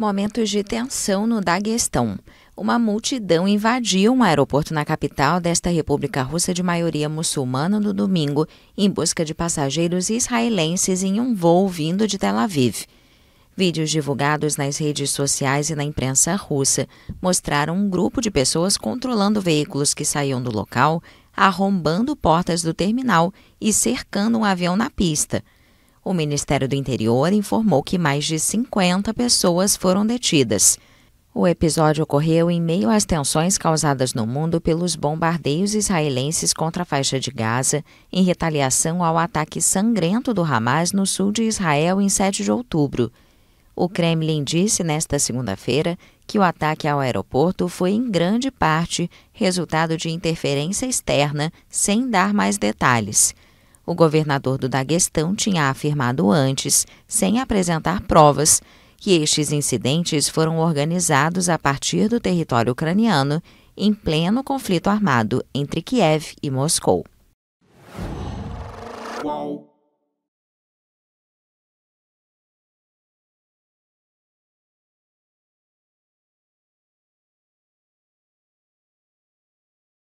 Momentos de tensão no Daguestão. Uma multidão invadiu um aeroporto na capital desta República Russa de maioria muçulmana no domingo, em busca de passageiros israelenses em um voo vindo de Tel Aviv. Vídeos divulgados nas redes sociais e na imprensa russa mostraram um grupo de pessoas controlando veículos que saíam do local, arrombando portas do terminal e cercando um avião na pista. O Ministério do Interior informou que mais de 50 pessoas foram detidas. O episódio ocorreu em meio às tensões causadas no mundo pelos bombardeios israelenses contra a faixa de Gaza, em retaliação ao ataque sangrento do Hamas no sul de Israel em 7 de outubro. O Kremlin disse nesta segunda-feira que o ataque ao aeroporto foi, em grande parte, resultado de interferência externa, sem dar mais detalhes. O governador do Daguestão tinha afirmado antes, sem apresentar provas, que estes incidentes foram organizados a partir do território ucraniano em pleno conflito armado entre Kiev e Moscou.